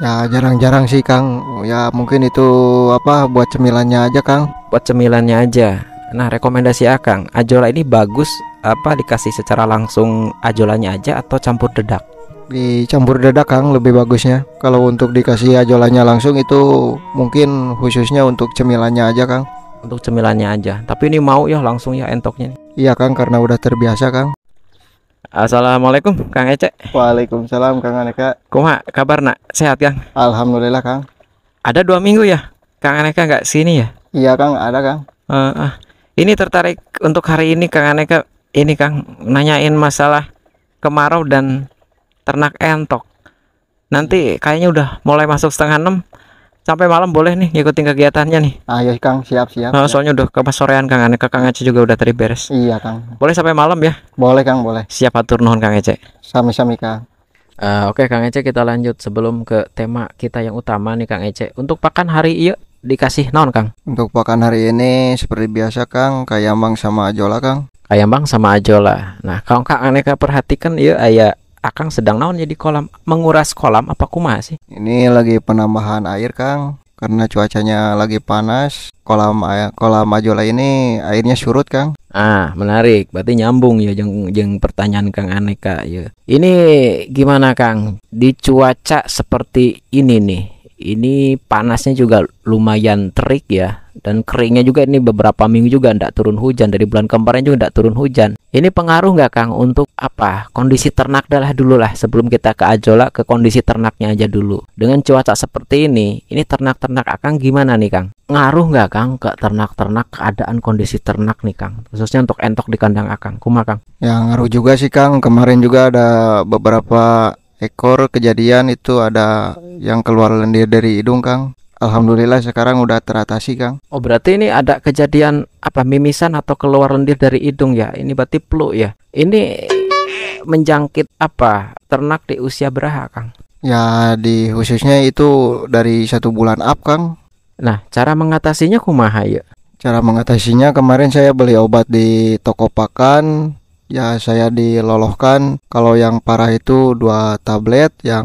Ya jarang-jarang sih Kang. Ya mungkin itu apa buat cemilannya aja Kang. Buat cemilannya aja. Nah rekomendasi Akang, ya, ajola ini bagus apa dikasih secara langsung ajolanya aja atau campur dedak? Dicampur dedak Kang lebih bagusnya. Kalau untuk dikasih ajolanya langsung itu mungkin khususnya untuk cemilannya aja Kang. Untuk cemilannya aja. Tapi ini mau ya langsung ya entoknya. Iya Kang karena udah terbiasa Kang. Assalamualaikum Kang Ece. Waalaikumsalam Kang Aneka. Kuma kabar nak? Sehat Kang? Alhamdulillah Kang. Ada dua minggu ya, Kang Aneka nggak sini ya? Iya Kang, ada Kang. Uh, uh, ini tertarik untuk hari ini Kang Aneka ini Kang nanyain masalah kemarau dan ternak entok. Nanti kayaknya udah mulai masuk setengah enam sampai malam boleh nih ngikutin kegiatannya nih. Ayo ah, iya, Kang, siap-siap. Nah, oh, soalnya udah ke sorean Kang Ane, ke Kang Ece juga udah tadi beres. Iya Kang. Boleh sampai malam ya? Boleh Kang, boleh. Siap atur nuhun Kang Ece. Sami-sami Kang. Uh, Oke okay, Kang Ece kita lanjut sebelum ke tema kita yang utama nih Kang Ece. Untuk pakan hari iya dikasih non Kang? Untuk pakan hari ini seperti biasa Kang, kayak kayambang sama ajola Kang. bang sama ajola. Nah, kalau Kang Aneka perhatikan iya ayah Akang sedang naon jadi kolam menguras kolam apa kumah sih? Ini lagi penambahan air Kang karena cuacanya lagi panas. Kolam kolam Majola ini airnya surut Kang. Ah menarik, berarti nyambung ya jeng, jeng pertanyaan Kang Aneka ya. Ini gimana Kang di cuaca seperti ini nih? ini panasnya juga lumayan terik ya dan keringnya juga ini beberapa minggu juga tidak turun hujan dari bulan kemarin juga tidak turun hujan ini pengaruh nggak Kang untuk apa kondisi ternak adalah dulu lah sebelum kita ke ajola ke kondisi ternaknya aja dulu dengan cuaca seperti ini ini ternak-ternak akan gimana nih Kang ngaruh nggak Kang ke ternak-ternak keadaan kondisi ternak nih Kang khususnya untuk entok di kandang Akang kuma Kang ya ngaruh juga sih Kang kemarin juga ada beberapa ekor kejadian itu ada yang keluar lendir dari hidung Kang. Alhamdulillah sekarang udah teratasi Kang. Oh berarti ini ada kejadian apa mimisan atau keluar lendir dari hidung ya? Ini berarti flu ya? Ini menjangkit apa ternak di usia berapa Kang? Ya di khususnya itu dari satu bulan up Kang. Nah cara mengatasinya kumaha ya? Cara mengatasinya kemarin saya beli obat di toko pakan ya saya dilolohkan kalau yang parah itu dua tablet yang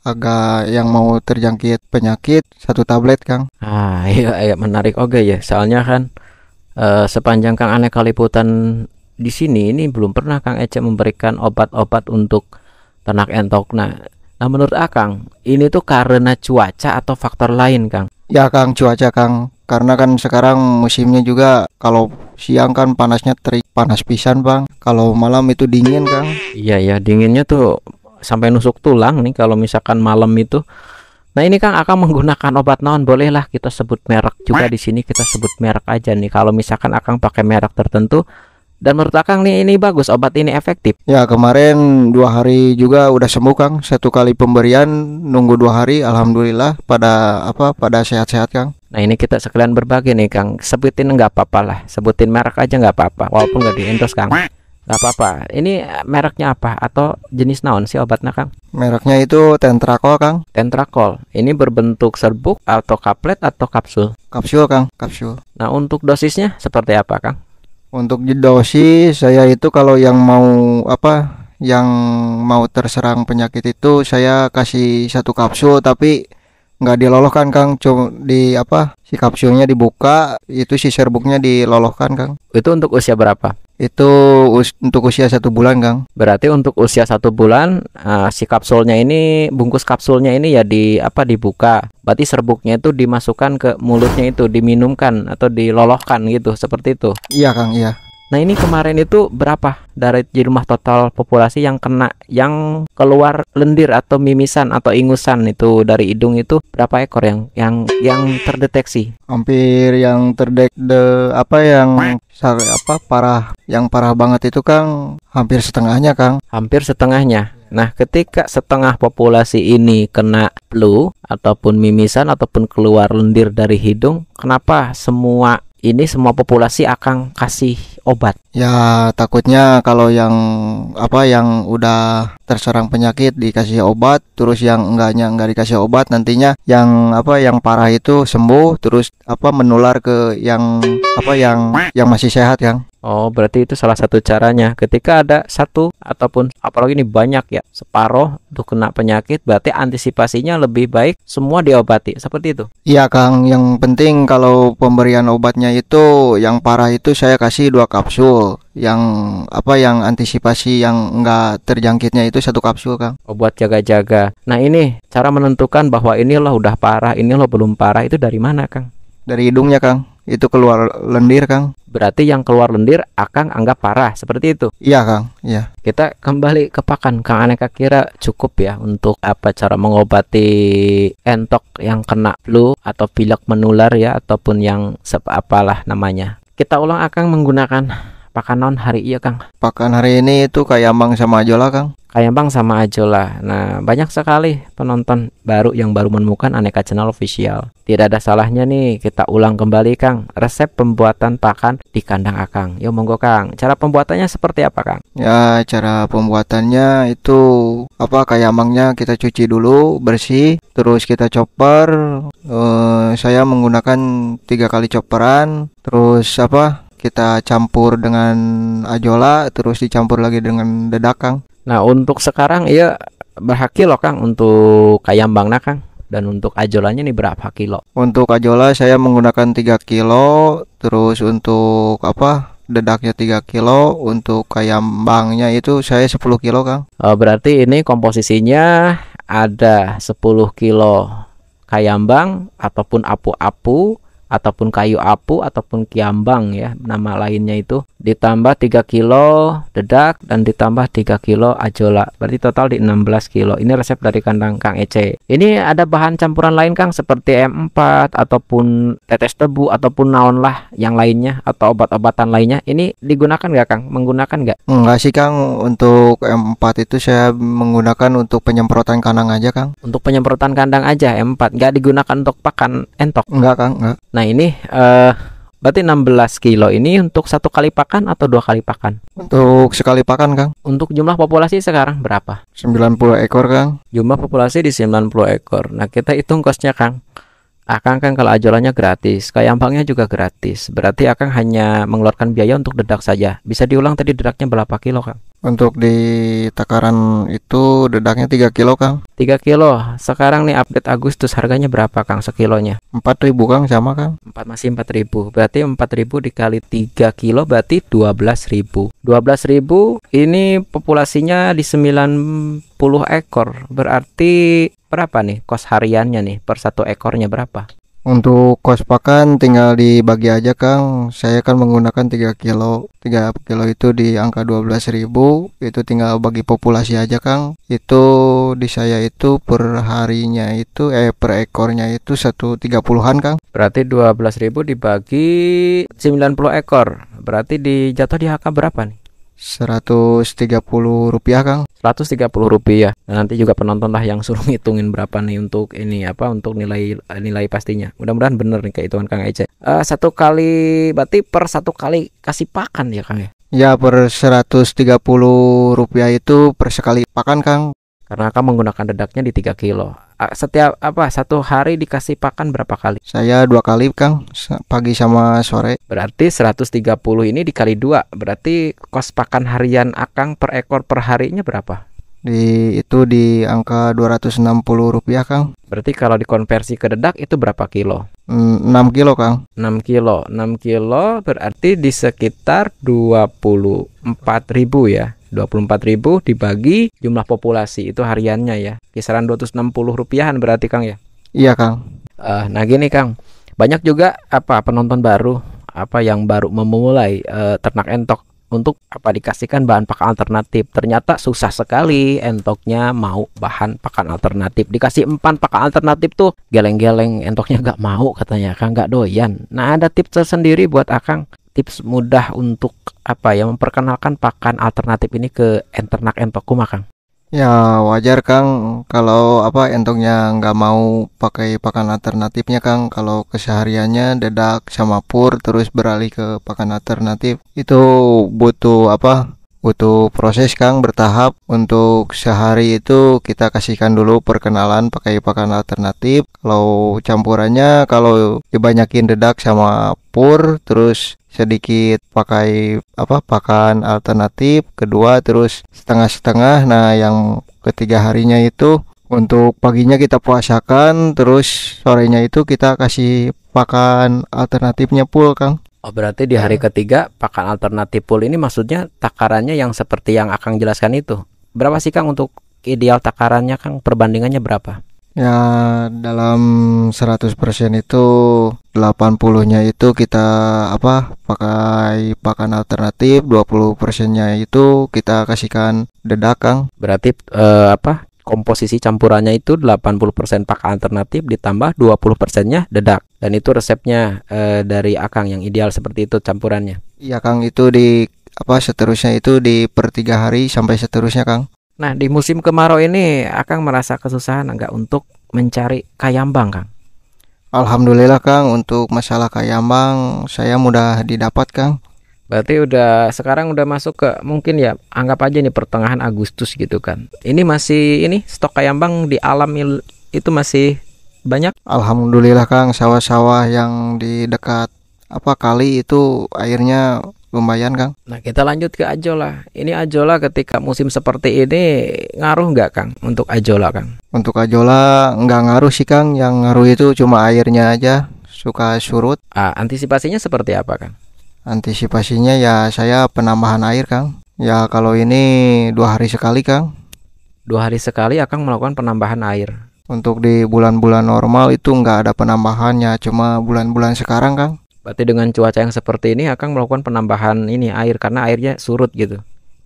agak yang mau terjangkit penyakit satu tablet Kang ah iya, iya menarik oke ya soalnya kan uh, sepanjang Kang aneka putan di sini ini belum pernah Kang Ece memberikan obat-obat untuk ternak entok nah nah menurut Akang ah, ini tuh karena cuaca atau faktor lain Kang ya Kang cuaca Kang karena kan sekarang musimnya juga kalau siang kan panasnya terik panas pisan bang kalau malam itu dingin kan iya ya dinginnya tuh sampai nusuk tulang nih kalau misalkan malam itu Nah ini Kang akan menggunakan obat non bolehlah kita sebut merek juga di sini kita sebut merek aja nih kalau misalkan akan pakai merek tertentu dan menurut Kang nih ini bagus obat ini efektif. Ya kemarin dua hari juga udah sembuh Kang. Satu kali pemberian nunggu dua hari, alhamdulillah pada apa pada sehat-sehat Kang. Nah ini kita sekalian berbagi nih Kang. Sebutin nggak apa-apa lah, sebutin merek aja nggak apa-apa, walaupun nggak di endorse Kang. Gak apa-apa. Ini mereknya apa atau jenis naon sih obatnya, Kang? Mereknya itu Tentracol Kang. Tentracol. Ini berbentuk serbuk atau kaplet atau kapsul? Kapsul, Kang. Kapsul. Nah, untuk dosisnya seperti apa, Kang? untuk jedosi saya itu kalau yang mau apa yang mau terserang penyakit itu saya kasih satu kapsul tapi nggak dilolohkan Kang cuma di apa si kapsulnya dibuka itu si serbuknya dilolohkan Kang itu untuk usia berapa itu us untuk usia satu bulan, Kang. Berarti untuk usia satu bulan, uh, si kapsulnya ini, bungkus kapsulnya ini ya di apa dibuka. Berarti serbuknya itu dimasukkan ke mulutnya itu, diminumkan atau dilolohkan gitu, seperti itu. Iya, Kang. Iya. Nah ini kemarin itu berapa dari rumah total populasi yang kena yang keluar lendir atau mimisan atau ingusan itu dari hidung itu berapa ekor yang yang yang terdeteksi? Hampir yang terdek de apa yang apa parah yang parah banget itu Kang hampir setengahnya Kang. Hampir setengahnya. Nah, ketika setengah populasi ini kena flu ataupun mimisan ataupun keluar lendir dari hidung, kenapa semua ini semua populasi akan kasih obat Ya takutnya kalau yang apa yang udah terserang penyakit dikasih obat, terus yang enggaknya enggak dikasih obat, nantinya yang apa yang parah itu sembuh, terus apa menular ke yang apa yang yang masih sehat yang. Oh berarti itu salah satu caranya. Ketika ada satu ataupun apalagi ini banyak ya separoh tuh kena penyakit, berarti antisipasinya lebih baik semua diobati seperti itu. Iya Kang, yang penting kalau pemberian obatnya itu yang parah itu saya kasih dua kapsul kapsul yang apa yang antisipasi yang enggak terjangkitnya itu satu kapsul Kang. Oh, buat jaga-jaga. Nah, ini cara menentukan bahwa ini loh udah parah, ini loh belum parah itu dari mana Kang? Dari hidungnya Kang. Itu keluar lendir Kang. Berarti yang keluar lendir akan anggap parah seperti itu. Iya Kang, iya. Kita kembali ke pakan Kang Aneka kira cukup ya untuk apa cara mengobati entok yang kena flu atau pilek menular ya ataupun yang apalah namanya kita ulang akan menggunakan Pakan non hari iya Kang? Pakan hari ini itu kayak Kayambang sama Ajola Kang. Kayak Kayambang sama Ajola. Nah, banyak sekali penonton baru yang baru menemukan aneka channel official. Tidak ada salahnya nih kita ulang kembali Kang resep pembuatan pakan di kandang Akang. Yo monggo Kang. Cara pembuatannya seperti apa Kang? Ya, cara pembuatannya itu apa kayak kayambangnya kita cuci dulu bersih, terus kita chopper. Uh, saya menggunakan tiga kali chopperan, terus apa? kita campur dengan ajola terus dicampur lagi dengan dedakang. Nah, untuk sekarang iya berhaki kilo Kang untuk bangna Kang? Dan untuk ajolanya nih berapa kilo? Untuk ajola saya menggunakan 3 kilo, terus untuk apa? dedaknya 3 kilo untuk kayambangnya itu saya 10 kilo Kang. Oh, berarti ini komposisinya ada 10 kilo kayambang ataupun apu-apu ataupun kayu apu ataupun kiambang ya nama lainnya itu ditambah 3 kilo dedak dan ditambah 3 kilo ajola berarti total di 16 kilo ini resep dari kandang Kang Ece ini ada bahan campuran lain Kang seperti M4 ataupun tetes tebu ataupun naon lah yang lainnya atau obat-obatan lainnya ini digunakan gak Kang menggunakan gak enggak sih Kang untuk M4 itu saya menggunakan untuk penyemprotan kandang aja Kang untuk penyemprotan kandang aja M4 nggak digunakan untuk pakan entok enggak Kang enggak nah Nah ini uh, berarti 16 kilo ini untuk satu kali pakan atau dua kali pakan? Untuk sekali pakan Kang. Untuk jumlah populasi sekarang berapa? 90 ekor Kang. Jumlah populasi di 90 ekor. Nah kita hitung kosnya Kang. Akang kan kalau ajolannya gratis, kayampangnya juga gratis. Berarti akan hanya mengeluarkan biaya untuk dedak saja. Bisa diulang tadi dedaknya berapa kilo, Kang? Untuk di takaran itu dedaknya 3 kilo Kang 3 kilo Sekarang nih update Agustus harganya berapa Kang sekilonya? 4000 Kang sama Kang 4 masih 4000 Berarti 4000 dikali 3 kilo berarti 12000 12000 ini populasinya di 90 ekor Berarti berapa nih kos hariannya nih per satu ekornya berapa? Untuk kos pakan tinggal dibagi aja Kang. Saya akan menggunakan 3 kilo. 3 kilo itu di angka ribu, Itu tinggal bagi populasi aja Kang. Itu di saya itu per harinya itu eh per ekornya itu 130-an Kang. Berarti ribu dibagi 90 ekor. Berarti di jatuh di HK berapa nih? 130 rupiah Kang 130 rupiah nah, nanti juga penonton lah yang suruh ngitungin berapa nih untuk ini apa untuk nilai nilai pastinya mudah-mudahan bener nih kehitungan Kang Ece uh, satu kali berarti per satu kali kasih pakan ya Kang ya Ya per 130 rupiah itu per sekali pakan Kang karena akan menggunakan dedaknya di 3 kilo. Setiap apa satu hari dikasih pakan berapa kali? Saya dua kali Kang, pagi sama sore. Berarti 130 ini dikali dua, berarti kos pakan harian Akang per ekor per harinya berapa? di itu di angka 260 rupiah Kang berarti kalau dikonversi ke dedak itu berapa kilo 6 mm, kilo Kang 6 kilo 6 kilo berarti di sekitar ribu ya ribu dibagi jumlah populasi itu hariannya ya kisaran 260 rupiahan berarti Kang ya iya Kang uh, nah gini Kang banyak juga apa penonton baru apa yang baru memulai uh, ternak entok untuk apa dikasihkan bahan pakan alternatif. Ternyata susah sekali entoknya mau bahan pakan alternatif. Dikasih empan pakan alternatif tuh geleng-geleng entoknya nggak mau katanya Akang nggak doyan. Nah ada tips tersendiri buat Akang tips mudah untuk apa ya memperkenalkan pakan alternatif ini ke ternak entokku makang. Ya wajar Kang kalau apa entongnya nggak mau pakai pakan alternatifnya Kang kalau kesehariannya dedak sama pur terus beralih ke pakan alternatif itu butuh apa untuk proses Kang bertahap untuk sehari itu kita kasihkan dulu perkenalan pakai pakan alternatif kalau campurannya kalau dibanyakin dedak sama pur terus sedikit pakai apa pakan alternatif kedua terus setengah-setengah nah yang ketiga harinya itu untuk paginya kita puasakan terus sorenya itu kita kasih pakan alternatifnya pul Kang Oh berarti di hari uh. ketiga pakan alternatif pool ini maksudnya takarannya yang seperti yang Akang jelaskan itu. Berapa sih Kang untuk ideal takarannya Kang? Perbandingannya berapa? Ya dalam 100% itu 80-nya itu kita apa pakai pakan alternatif, 20%-nya itu kita kasihkan dedak Kang. Berarti eh, apa? Komposisi campurannya itu 80% pakan alternatif ditambah 20%-nya dedak. Dan itu resepnya e, dari Akang yang ideal seperti itu campurannya. Iya Kang itu di apa seterusnya itu di per tiga hari sampai seterusnya Kang. Nah di musim kemarau ini Akang merasa kesusahan nggak untuk mencari kayambang Kang? Alhamdulillah Kang untuk masalah kayambang saya mudah didapat Kang. Berarti udah sekarang udah masuk ke mungkin ya anggap aja nih pertengahan Agustus gitu kan. Ini masih ini stok kayambang di alam itu masih banyak? Alhamdulillah Kang, sawah-sawah yang di dekat apa kali itu airnya lumayan Kang. Nah kita lanjut ke Ajola. Ini Ajola ketika musim seperti ini ngaruh nggak Kang untuk Ajola Kang? Untuk Ajola nggak ngaruh sih Kang, yang ngaruh itu cuma airnya aja suka surut. Ah, antisipasinya seperti apa Kang? Antisipasinya ya saya penambahan air Kang. Ya kalau ini dua hari sekali Kang. Dua hari sekali akan ya, melakukan penambahan air. Untuk di bulan-bulan normal itu nggak ada penambahannya, cuma bulan-bulan sekarang Kang. Berarti dengan cuaca yang seperti ini akan melakukan penambahan ini air karena airnya surut gitu.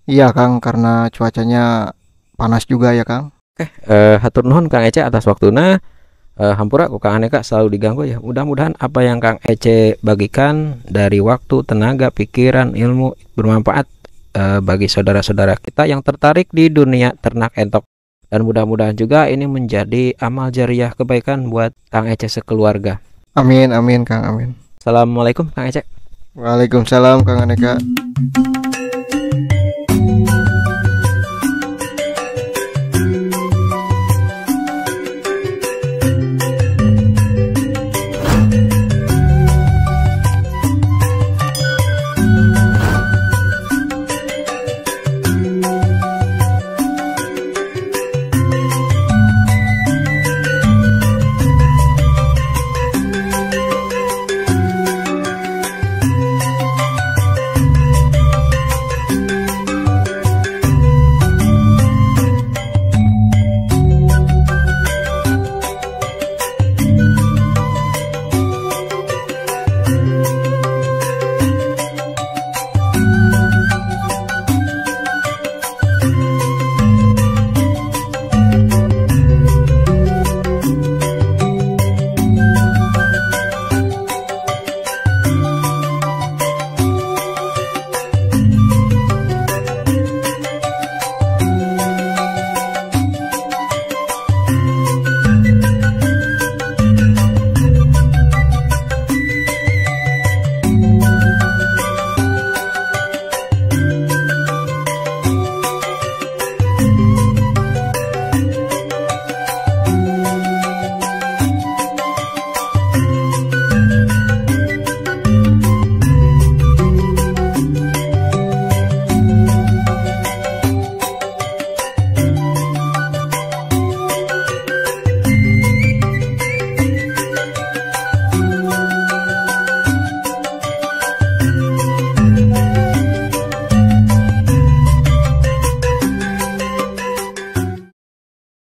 Iya Kang, karena cuacanya panas juga ya Kang. Oke, eh, hatur nuhun Kang Ece atas waktunya. Eh, hampura kok Kang Aneka selalu diganggu ya. Mudah-mudahan apa yang Kang Ece bagikan dari waktu, tenaga, pikiran, ilmu bermanfaat eh, bagi saudara-saudara kita yang tertarik di dunia ternak entok. Dan mudah-mudahan juga ini menjadi amal jariah kebaikan buat Kang Ece sekeluarga. Amin, amin Kang, amin. Assalamualaikum Kang Ece. Waalaikumsalam Kang Aneka.